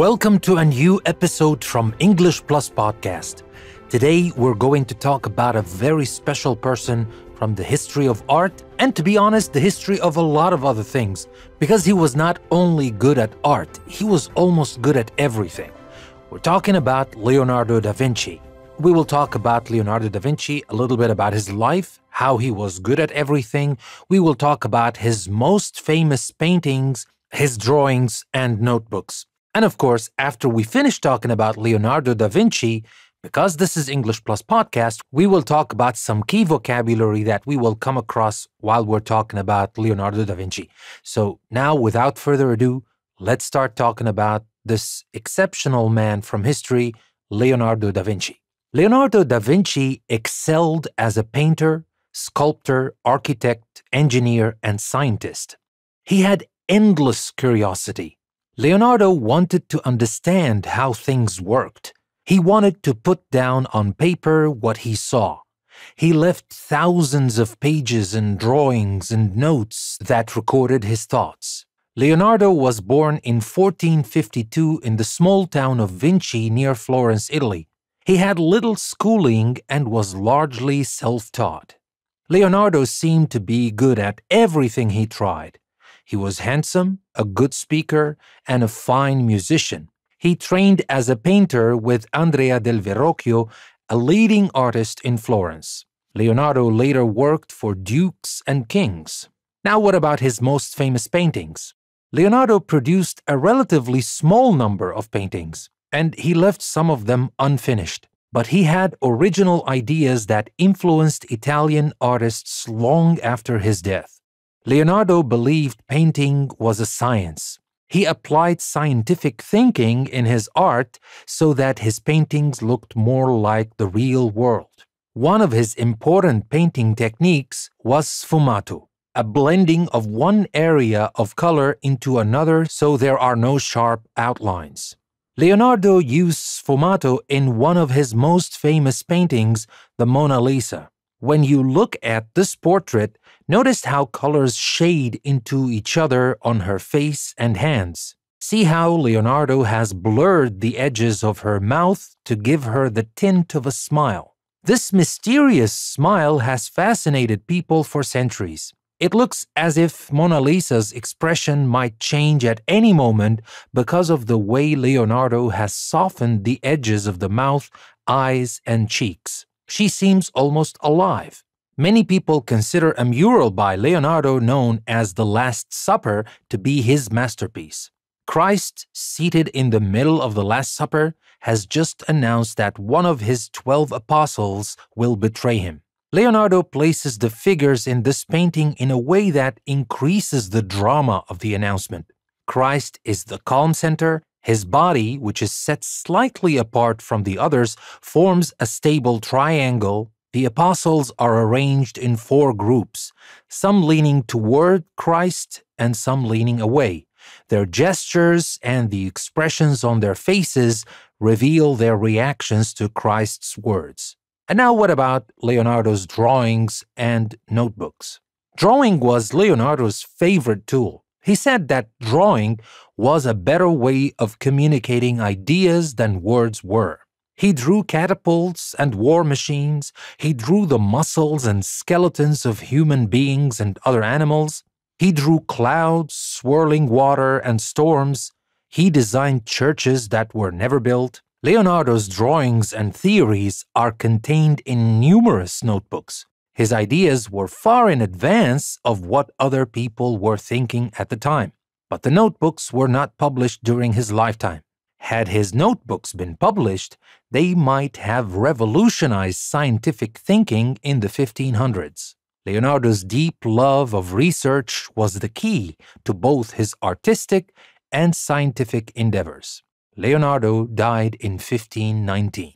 Welcome to a new episode from English Plus Podcast. Today we're going to talk about a very special person from the history of art and to be honest, the history of a lot of other things because he was not only good at art, he was almost good at everything. We're talking about Leonardo da Vinci. We will talk about Leonardo da Vinci, a little bit about his life, how he was good at everything. We will talk about his most famous paintings, his drawings, and notebooks. And of course, after we finish talking about Leonardo da Vinci, because this is English Plus Podcast, we will talk about some key vocabulary that we will come across while we're talking about Leonardo da Vinci. So now, without further ado, let's start talking about this exceptional man from history, Leonardo da Vinci. Leonardo da Vinci excelled as a painter, sculptor, architect, engineer, and scientist. He had endless curiosity Leonardo wanted to understand how things worked. He wanted to put down on paper what he saw. He left thousands of pages and drawings and notes that recorded his thoughts. Leonardo was born in 1452 in the small town of Vinci near Florence, Italy. He had little schooling and was largely self taught. Leonardo seemed to be good at everything he tried. He was handsome, a good speaker, and a fine musician. He trained as a painter with Andrea del Verrocchio, a leading artist in Florence. Leonardo later worked for dukes and kings. Now, what about his most famous paintings? Leonardo produced a relatively small number of paintings, and he left some of them unfinished. But he had original ideas that influenced Italian artists long after his death. Leonardo believed painting was a science. He applied scientific thinking in his art so that his paintings looked more like the real world. One of his important painting techniques was sfumato, a blending of one area of color into another so there are no sharp outlines. Leonardo used sfumato in one of his most famous paintings, the Mona Lisa. When you look at this portrait, notice how colors shade into each other on her face and hands. See how Leonardo has blurred the edges of her mouth to give her the tint of a smile. This mysterious smile has fascinated people for centuries. It looks as if Mona Lisa's expression might change at any moment because of the way Leonardo has softened the edges of the mouth, eyes, and cheeks. She seems almost alive. Many people consider a mural by Leonardo known as The Last Supper to be his masterpiece. Christ, seated in the middle of the Last Supper, has just announced that one of his twelve apostles will betray him. Leonardo places the figures in this painting in a way that increases the drama of the announcement. Christ is the calm center, his body, which is set slightly apart from the others, forms a stable triangle. The apostles are arranged in four groups, some leaning toward Christ and some leaning away. Their gestures and the expressions on their faces reveal their reactions to Christ's words. And now, what about Leonardo's drawings and notebooks? Drawing was Leonardo's favorite tool. He said that drawing was a better way of communicating ideas than words were. He drew catapults and war machines. He drew the muscles and skeletons of human beings and other animals. He drew clouds, swirling water, and storms. He designed churches that were never built. Leonardo's drawings and theories are contained in numerous notebooks. His ideas were far in advance of what other people were thinking at the time, but the notebooks were not published during his lifetime. Had his notebooks been published, they might have revolutionized scientific thinking in the 1500s. Leonardo's deep love of research was the key to both his artistic and scientific endeavors. Leonardo died in 1519.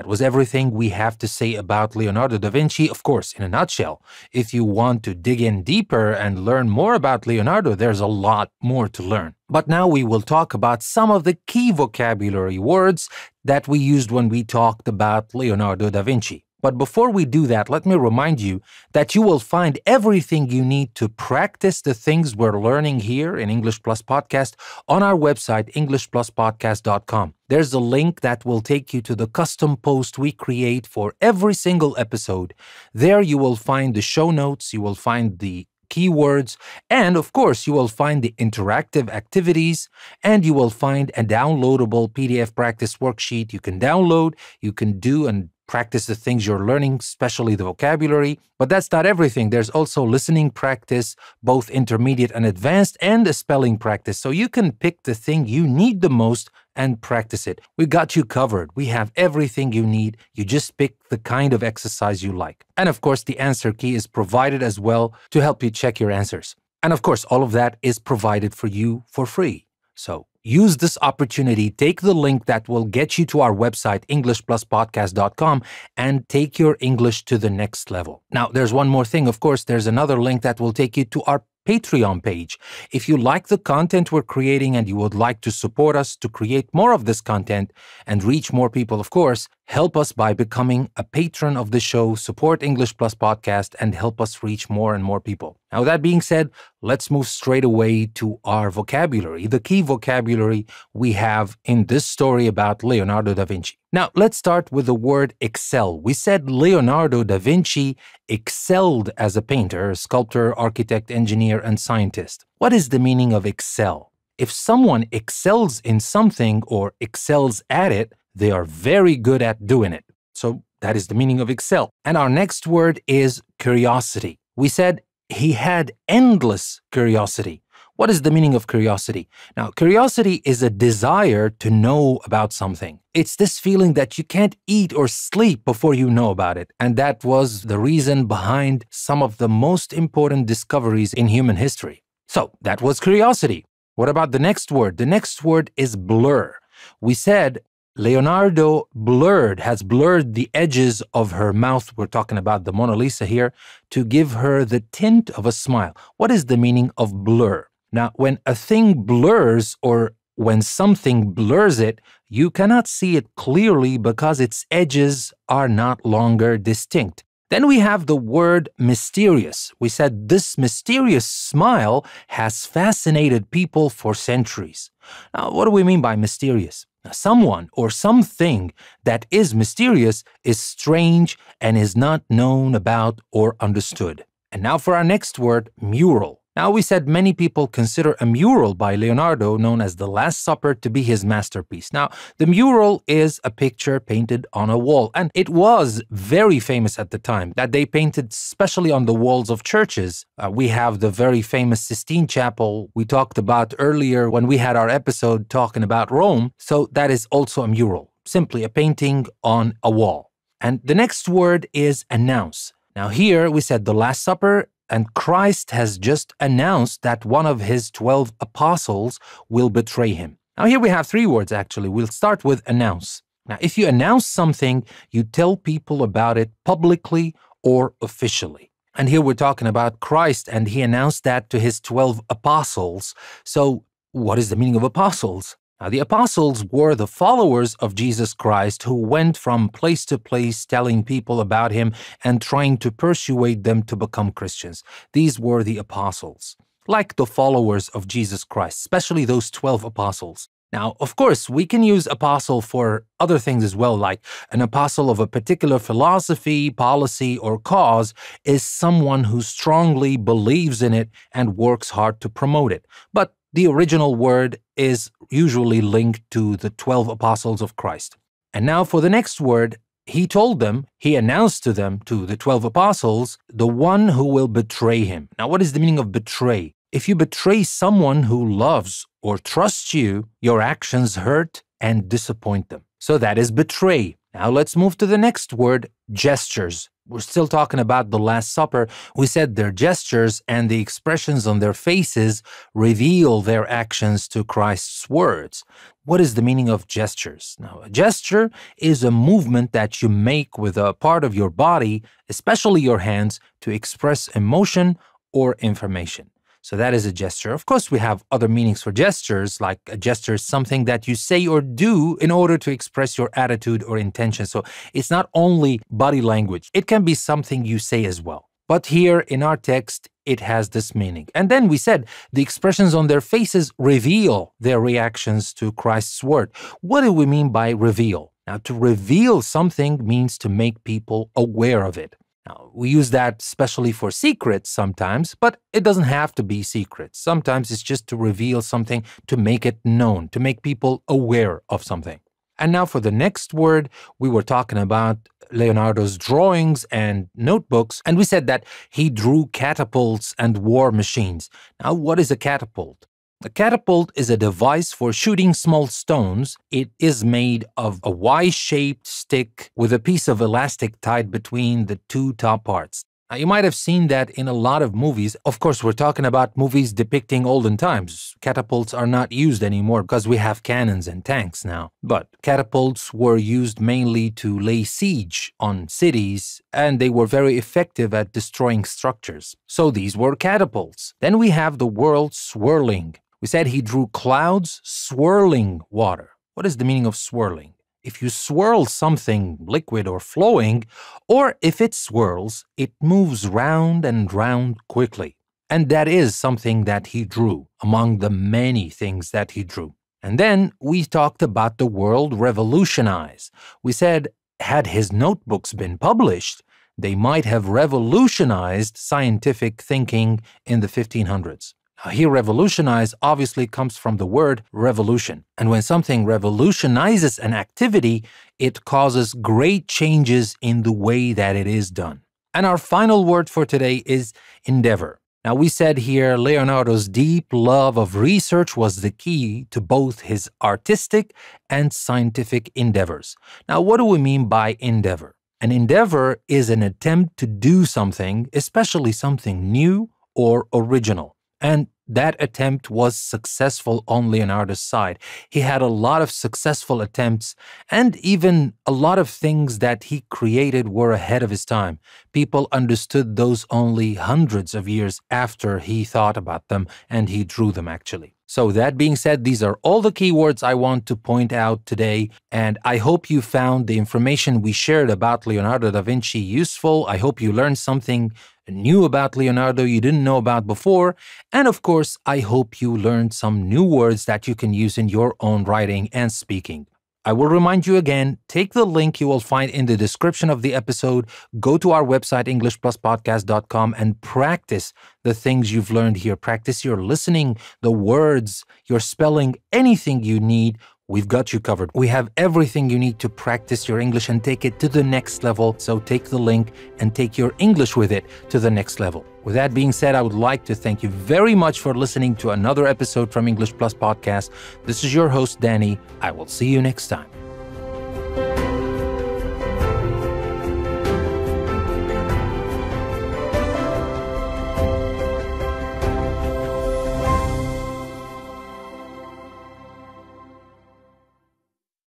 That was everything we have to say about Leonardo da Vinci, of course, in a nutshell. If you want to dig in deeper and learn more about Leonardo, there's a lot more to learn. But now we will talk about some of the key vocabulary words that we used when we talked about Leonardo da Vinci. But before we do that, let me remind you that you will find everything you need to practice the things we're learning here in English Plus Podcast on our website, EnglishPlusPodcast.com. There's a link that will take you to the custom post we create for every single episode. There you will find the show notes, you will find the keywords, and of course, you will find the interactive activities, and you will find a downloadable PDF practice worksheet you can download, you can do and practice the things you're learning, especially the vocabulary. But that's not everything. There's also listening practice, both intermediate and advanced, and a spelling practice. So you can pick the thing you need the most and practice it. We got you covered. We have everything you need. You just pick the kind of exercise you like. And of course, the answer key is provided as well to help you check your answers. And of course, all of that is provided for you for free. So use this opportunity. Take the link that will get you to our website, EnglishPlusPodcast.com, and take your English to the next level. Now, there's one more thing. Of course, there's another link that will take you to our Patreon page. If you like the content we're creating and you would like to support us to create more of this content and reach more people, of course, Help us by becoming a patron of the show, support English Plus Podcast, and help us reach more and more people. Now, that being said, let's move straight away to our vocabulary, the key vocabulary we have in this story about Leonardo da Vinci. Now, let's start with the word excel. We said Leonardo da Vinci excelled as a painter, sculptor, architect, engineer, and scientist. What is the meaning of excel? If someone excels in something or excels at it, they are very good at doing it. So that is the meaning of excel. And our next word is curiosity. We said he had endless curiosity. What is the meaning of curiosity? Now, curiosity is a desire to know about something. It's this feeling that you can't eat or sleep before you know about it. And that was the reason behind some of the most important discoveries in human history. So, that was curiosity. What about the next word? The next word is blur. We said Leonardo blurred, has blurred the edges of her mouth. We're talking about the Mona Lisa here to give her the tint of a smile. What is the meaning of blur? Now, when a thing blurs or when something blurs it, you cannot see it clearly because its edges are not longer distinct. Then we have the word mysterious. We said this mysterious smile has fascinated people for centuries. Now, what do we mean by mysterious? Someone or something that is mysterious is strange and is not known about or understood. And now for our next word, mural. Now, we said many people consider a mural by Leonardo, known as The Last Supper, to be his masterpiece. Now, the mural is a picture painted on a wall, and it was very famous at the time that they painted especially on the walls of churches. Uh, we have the very famous Sistine Chapel we talked about earlier when we had our episode talking about Rome, so that is also a mural, simply a painting on a wall. And the next word is announce. Now, here we said the Last Supper and Christ has just announced that one of his 12 apostles will betray him. Now, here we have three words actually. We'll start with announce. Now, if you announce something, you tell people about it publicly or officially. And here we're talking about Christ, and he announced that to his 12 apostles. So, what is the meaning of apostles? Now, the apostles were the followers of Jesus Christ who went from place to place telling people about him and trying to persuade them to become Christians. These were the apostles, like the followers of Jesus Christ, especially those 12 apostles. Now, of course, we can use apostle for other things as well, like an apostle of a particular philosophy, policy, or cause is someone who strongly believes in it and works hard to promote it. But the original word is usually linked to the 12 apostles of Christ. And now for the next word, he told them, he announced to them, to the 12 apostles, the one who will betray him. Now, what is the meaning of betray? If you betray someone who loves or trusts you, your actions hurt and disappoint them. So that is betray. Now let's move to the next word gestures. We're still talking about the Last Supper. We said their gestures and the expressions on their faces reveal their actions to Christ's words. What is the meaning of gestures? Now, a gesture is a movement that you make with a part of your body, especially your hands, to express emotion or information. So that is a gesture. Of course, we have other meanings for gestures, like a gesture is something that you say or do in order to express your attitude or intention. So it's not only body language, it can be something you say as well. But here in our text, it has this meaning. And then we said the expressions on their faces reveal their reactions to Christ's word. What do we mean by reveal? Now, to reveal something means to make people aware of it. Now, we use that specially for secrets sometimes, but it doesn't have to be secrets. Sometimes it's just to reveal something, to make it known, to make people aware of something. And now for the next word, we were talking about Leonardo's drawings and notebooks, and we said that he drew catapults and war machines. Now, what is a catapult? A catapult is a device for shooting small stones. It is made of a Y shaped stick with a piece of elastic tied between the two top parts. Now, you might have seen that in a lot of movies. Of course, we're talking about movies depicting olden times. Catapults are not used anymore because we have cannons and tanks now. But catapults were used mainly to lay siege on cities, and they were very effective at destroying structures. So these were catapults. Then we have the world swirling we said he drew clouds swirling water. What is the meaning of swirling? If you swirl something liquid or flowing, or if it swirls, it moves round and round quickly. And that is something that he drew, among the many things that he drew. And then we talked about the world revolutionize. We said, had his notebooks been published, they might have revolutionized scientific thinking in the 1500s. Here, revolutionize obviously comes from the word revolution. And when something revolutionizes an activity, it causes great changes in the way that it is done. And our final word for today is endeavor. Now, we said here Leonardo's deep love of research was the key to both his artistic and scientific endeavors. Now, what do we mean by endeavor? An endeavor is an attempt to do something, especially something new or original. And that attempt was successful on Leonardo's side. He had a lot of successful attempts, and even a lot of things that he created were ahead of his time. People understood those only hundreds of years after he thought about them and he drew them, actually. So, that being said, these are all the keywords I want to point out today, and I hope you found the information we shared about Leonardo da Vinci useful. I hope you learned something new about Leonardo you didn't know about before, and of course, I hope you learned some new words that you can use in your own writing and speaking. I will remind you again take the link you will find in the description of the episode, go to our website, EnglishPlusPodcast.com, and practice the things you've learned here. Practice your listening, the words, your spelling, anything you need We've got you covered. We have everything you need to practice your English and take it to the next level. So take the link and take your English with it to the next level. With that being said, I would like to thank you very much for listening to another episode from English Plus Podcast. This is your host, Danny. I will see you next time.